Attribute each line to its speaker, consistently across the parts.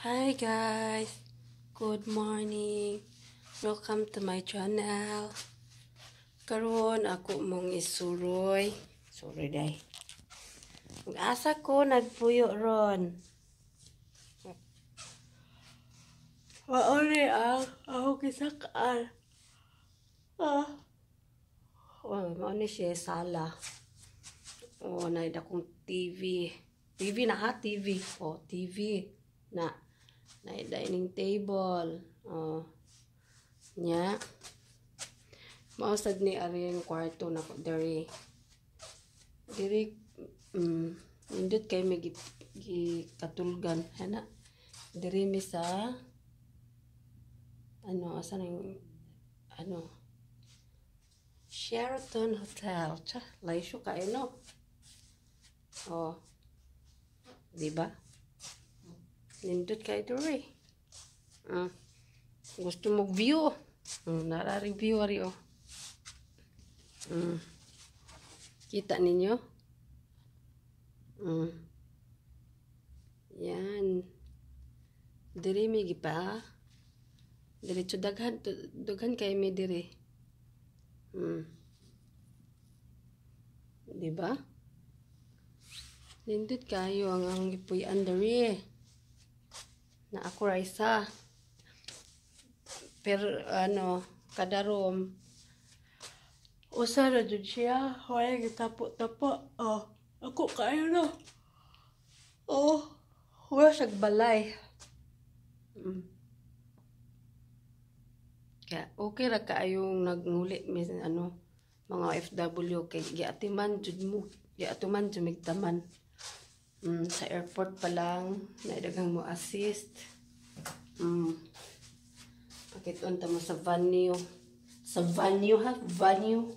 Speaker 1: Hi guys! Good morning! Welcome to my channel. Karon ako mong isuroy. Sorry day. Mag-asa ko nagpuyo ron. Maori ang ah. ako kisakal. Ah. Oh, mauni siya sala. Oh, naida kong TV. TV na ha, TV. Oh, TV na na dining table. Oh. Nya. Mausad ni ari yung kwarto na ko diri. Diri mm, indot kay may gi, gi katulgan ana. Diri mi sa ano asa nang ano Sheraton Hotel. Cha, laisyo ka ino Oh. 'Di ba? nindot kayo ito rin ah, gusto mo view um, oh. hmm, narareview ari oh um, kita ninyo um, yan diri may gipa diretso daghan daghan kay may diri um, diba nindot kayo ang ang gipuy under eh na ako Raisa pero ano kada room usa na dun siya wala gitapo-tapo oh ako kayo no oh wala siya balay mm. kaya okay ra kaayong nagnguli mis ano mga FW kay giatiman jud mo giatuman jud migtaman Mm, sa airport pa lang, naidagang mo assist. Mm. Pakiton ta mo sa venue. Sa venue ha? Venue.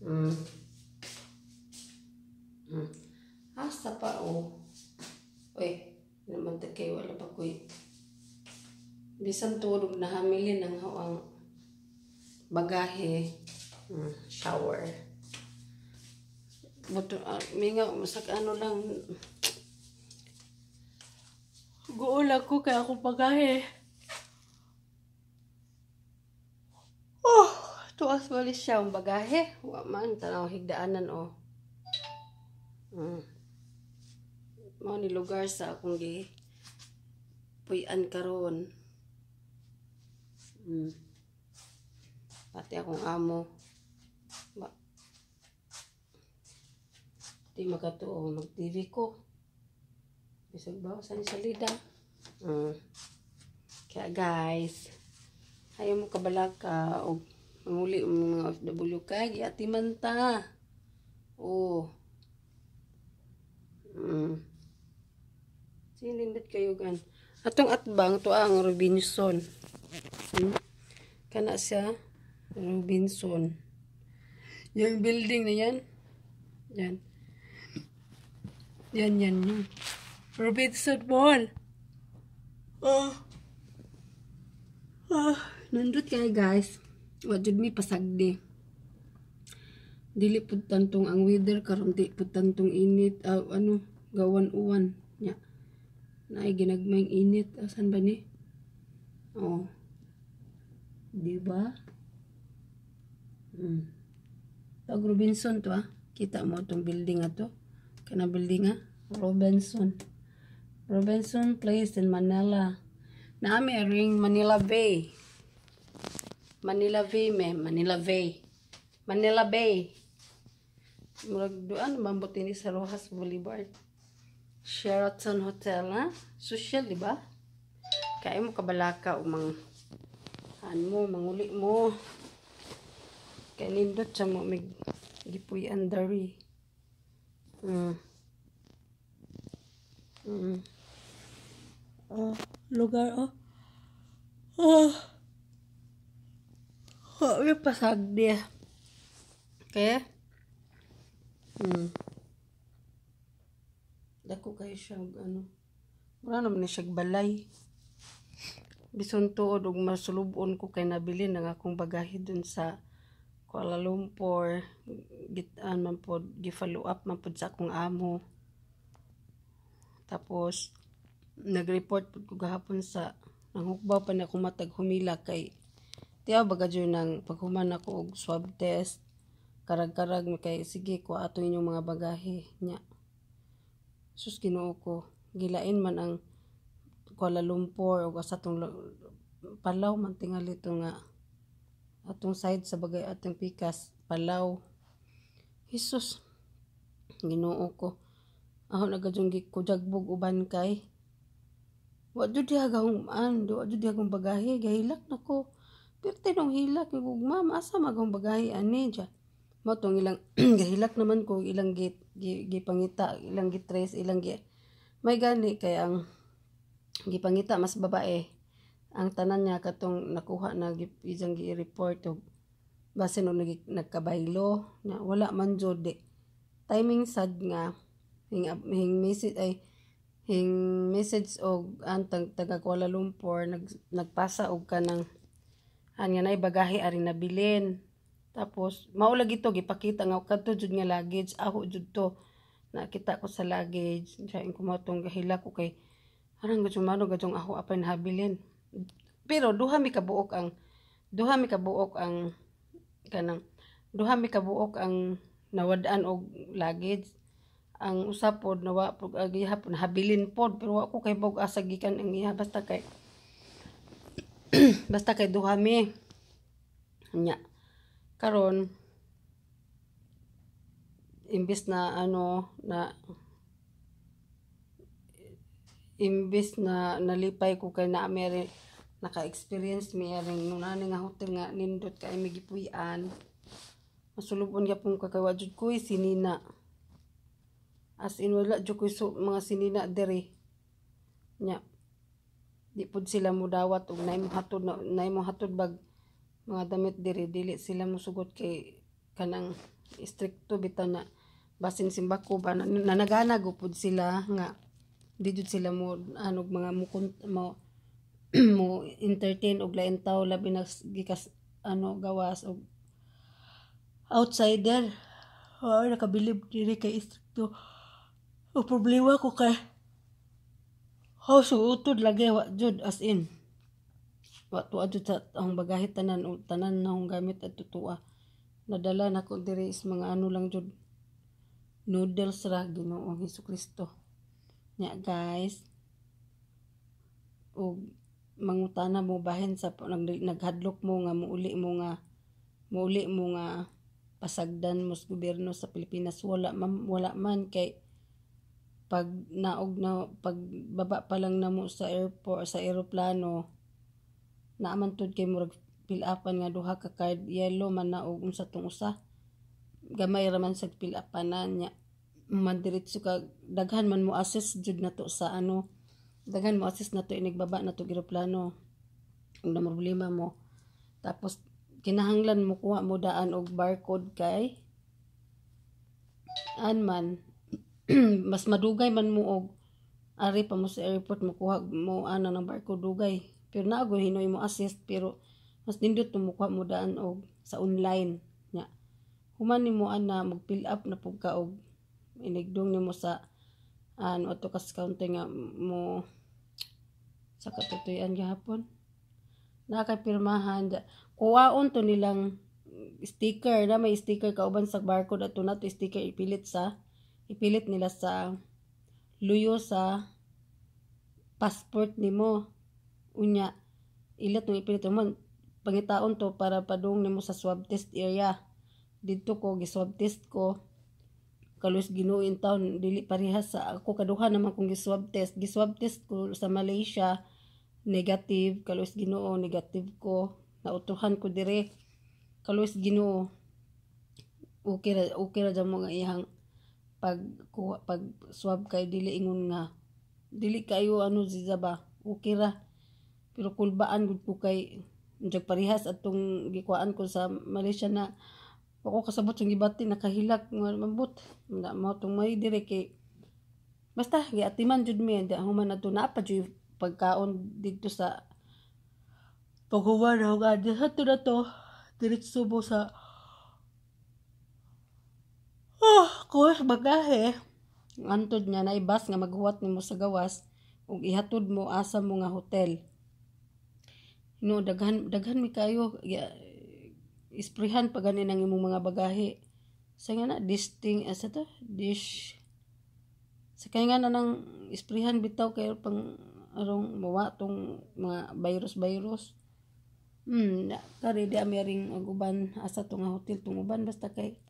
Speaker 1: Mm. Mm. Asa pa o. Oh. Uy, naman ta wala pa ko'y. Bisan tulog na hamilin ang hawang bagahe. Mm, shower. Buto, uh, ah, minga, masak ano lang. Guol ako kaya ako pagahe. Oh, tuas wali siya ang bagahe. Wa man, tanaw higdaanan o. Oh. Mm. Mao ni lugar sa akong gi puyan karon. Mm. Pati akong amo. Di magatuo. mag ko. Bisag ba? sa ni salida Uh, ah. kaya guys, ayo mo kabalak ka o muli ang mga OFW kay Giatiman ta. Oo. Oh. Mm. Sinindot kayo gan. Atong atbang to ang ah, Robinson. Hmm? Kana siya Robinson. Yung building na yan. Yan. Yan, yan yun. Robinson Mall. Oh. Ah. Oh. Ah. Nandut kayo guys. What did me pasagdi? Dili putan tong ang weather karon di putan tong init uh, ano gawan uwan nya. Naay ginagmayng init asan ba ni? Oh. Diba? Hmm. Pag Robinson to ah. Kita mo tong building ato kana building ha Robinson Robinson Place in Manila naami ring Manila Bay Manila Bay me Manila Bay Manila Bay murag duan mambuti ni sa Rojas Boulevard Sheraton Hotel ha social di ba kay mo kabalaka umang mang mo manguli mo kay nindot sa mo mig gipuy andari Mm. Mm. Oh, lugar oh. Oh. Oh, may pasag niya. Okay? Hmm. Dako kayo siya, ano. Wala naman na siya balay. Bisun tuod og masulubon ko kay nabili ng akong bagahe dun sa Kuala Lumpur gitaan man pod gi-follow up man pod sa akong amo tapos nagreport report pod ko gahapon sa nanghukbaw pa na ako matag humila kay tiya baga jud nang paghuman ako og swab test karag-karag kay sige ko ato inyong mga bagahe niya sus Ginoo ko gilain man ang Kuala Lumpur o sa tong Palaw man tingali nga atong side sa bagay atong pikas palaw Hesus Ginoo ko aho ahon agadyong gikujagbog uban kay wa jud diha gahong an wa jud bagahe gahilak nako pirte nung hilak ni gugma asa magong bagahe ani ja mo ilang gahilak naman ko ilang git gipangita ilang gitrace ilang gi may gani kay ang gipangita mas babae ang tanan niya katong nakuha na isang gi-report og base no nag, nagkabaylo na wala man jud di timing sad nga hing, hing message ay hing message og antang taga Kuala Lumpur nag, nagpasa og kanang an nga nay bagahe ari nabilin tapos mao lagi gipakita nga kadto jud nga luggage aho jud to nakita ko sa luggage sayon ko mo tong gahila ko kay Parang gajong mano, gajong ako apay nahabilin pero duha mi kabuok ang duha mi kabuok ang kanang duha mi kabuok ang nawad-an og luggage ang pod nawa pod ah, gihapon habilin pod pero wa ko kay bog asa gikan ang iya basta kay basta kay duha mi nya karon imbis na ano na imbis na nalipay ko kay na Amerika naka-experience mi aring nunani nga hotel nga nindot kay migipuy-an masulubon ya pong kakaywajud ko Nina. as in wala jud ko so, mga sinina dere nya di pud sila mo dawat og nay mo hatod nay mo hatod bag mga damit dere dili sila mo sugot kay kanang stricto bitan na basin simbako ba na, nanaganag upod sila nga di jud sila mo anog mga mukon mo mo entertain og lain tao labi na gikas ano gawas og outsider or nakabilib diri kay istrikto o problema ko kay how suutod lagi wa jud as in wa tuwa jud sa ang bagahe tanan o tanan na akong gamit at tutua nadala nako diri is mga ano lang jud noodles ra Ginoo Hesus Kristo nya guys og mangutana mo bahin sa nag, naghadlok mo nga muuli mo nga muuli mo nga pasagdan mo sa gobyerno sa Pilipinas wala man, wala man kay pag naog na pag baba pa lang namo sa airport sa eroplano naaman tud kay murag upan nga duha ka card yellow man naog unsa tong usa gamay ra man sa pilapanan niya man diretso ka daghan man mo assess jud nato sa ano daghan mo assist na to inigbaba na to giroplano ang na problema mo tapos kinahanglan mo kuha mo daan og barcode kay anman mas madugay man mo og ari pa mo sa airport mo kuha mo ana ng barcode dugay pero naago hinoy mo assist pero mas nindot mo kuha mo daan og sa online nya human nimo ana mag fill up na pug og inigdong nimo sa ano to kas kaunti nga mo sa katutuyan gihapon nakapirmahan kuwaon to nilang sticker na may sticker kauban sa barcode ato na to sticker ipilit sa ipilit nila sa luyo sa passport nimo unya ilat tong ipilit man pangitaon to para padung nimo sa swab test area dito ko gi swab test ko kalus Ginoo in town dili parehas sa ako kaduha naman kung giswab test giswab test ko sa Malaysia negative kalus Ginoo negative ko nautuhan ko dire kalus Ginoo okay ra okay ra jamo nga iyang pag kuha, pag swab kay dili ingon nga dili kayo ano zizaba okay ra pero kulbaan gud ko kay parehas atong gikuan ko sa Malaysia na ako kasabot yung gibati, nakahilak, mabot. Na mo itong may dire kay... Basta, giatiman jud mi, hindi human na ito napad pagkaon didto sa paghuwan na huwag adyato na to, diretso bo sa ah, kuwas bagahe. Antod niya na ibas nga maghuwat nimo sa gawas ug ihatod mo asa mo nga hotel. No, daghan daghan mi kayo. Ya, isprihan pa ganin ang imong mga bagahe sa nga na disting as ito dish sa kaya nga na nang isprihan bitaw kay pang arong mawa tong mga virus virus hmm na kare di amiring aguban asa tong hotel tong uban basta kay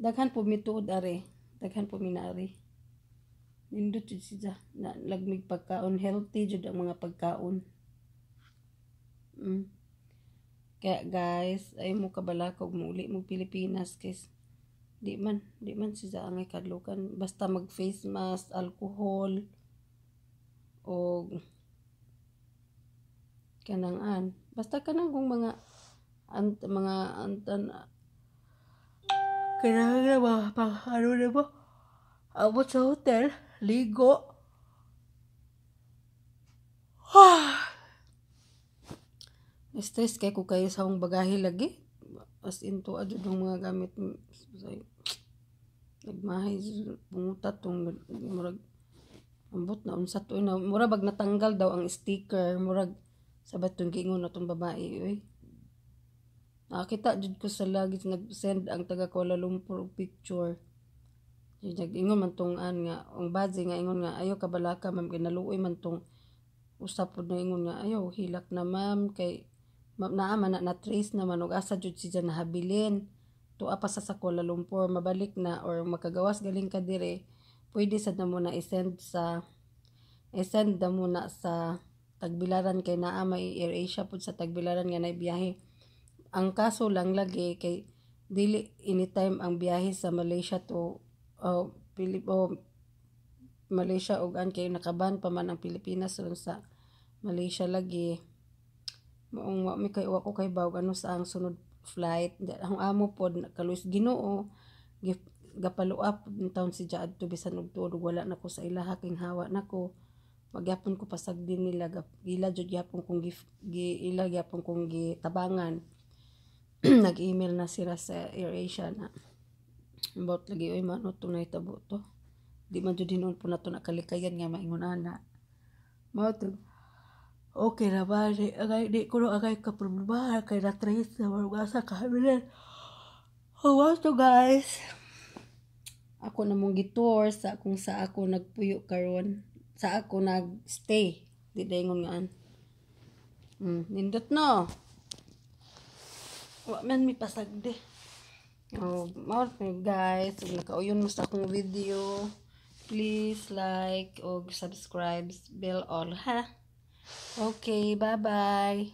Speaker 1: daghan po mituod are daghan po minaari nindot jud siya na lagmig pagkaon healthy jud ang mga pagkaon Hmm. Kaya guys, ay mo kabalakog mo muli mo Pilipinas guys. Di man, di man si angay kadlukan. Basta mag face mask, alcohol, o kanang an. Basta kanang kung mga ant, mga antan kanang na ba, pang ano na ba, abot sa hotel, ligo. Ha! Ah! stress kay ko kayo sa akong bagahe lagi as in to adud mga gamit say nagmahay punguta tong murag ambot na unsa to na murag bag natanggal daw ang sticker murag sa batong gingon na tong babae oy nakita jud ko sa lagi nag-send ang taga Kuala Lumpur picture jud ingon man tong an nga ang badge nga ingon nga ayo kabalaka ma'am kinaluoy man tong usap pud na ingon nga ayo hilak na ma'am kay Mapna man na na-trace na manog asa jud siya nahabilin tua pa sa sa Kuala Lumpur mabalik na or makagawas galing ka dire pwede sad na muna i-send sa i-send na muna sa tagbilaran kay naa may Air Asia pud sa tagbilaran nga nay biyahe ang kaso lang lagi kay dili anytime ang biyahe sa Malaysia to uh, Pilip oh, Malaysia og an kay nakaban pa man ang Pilipinas sa Malaysia lagi maong wa mi kay wa ko kay bawg ano sa ang sunod flight ang amo pod kaluis Ginoo gapaluap ng taon si Jad to bisan og tuod wala na ko sa ilaha king hawa nako magyapon ko pasag din nila gila jud gyapon kong gi, gi ila gyapon kong gitabangan nag-email na sila sa AirAsia na about lagi oy mano tunay na to di man jud hinon po nato nakalikayan nga maingon ana mao okay na ba? Di, agay, di ko na agay ka problema. Kay na-trace na marugasa ka. Oh, wow to guys. Ako na mong gitour sa kung sa ako nagpuyo karon Sa ako nagstay. Di dayon nga an. Mm, nindot no. Wa man mi de. Oh, mao guys, ug nakauyon mo sa akong video. Please like og subscribe bell all ha. Okay, bye-bye.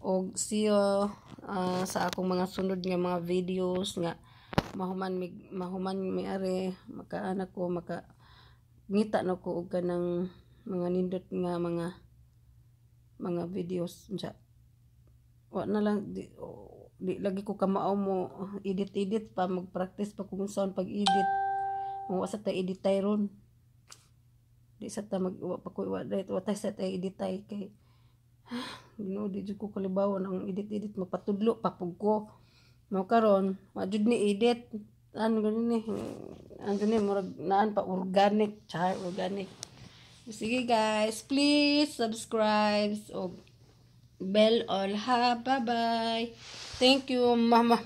Speaker 1: Og see you uh, sa akong mga sunod nga mga videos nga mahuman mi, mahuman mi are makaanak ko maka ngita na ko og kanang mga nindot nga mga mga videos sa wa na lang di, oh, di lagi ko kamao mo edit edit pa mag-practice pa kung saan pag edit mo sa ta edit tayo isa ta mag-uwa pa ko what I watay ay edit ay kay no di ko kalibaw nang edit-edit mapatudlo pa pug ko. Mao karon, majud ni edit. Ano gani ni? Ano ni murag naan pa organic, char organic. Sige guys, please subscribe o bell all ha. Bye-bye. Thank you, mama.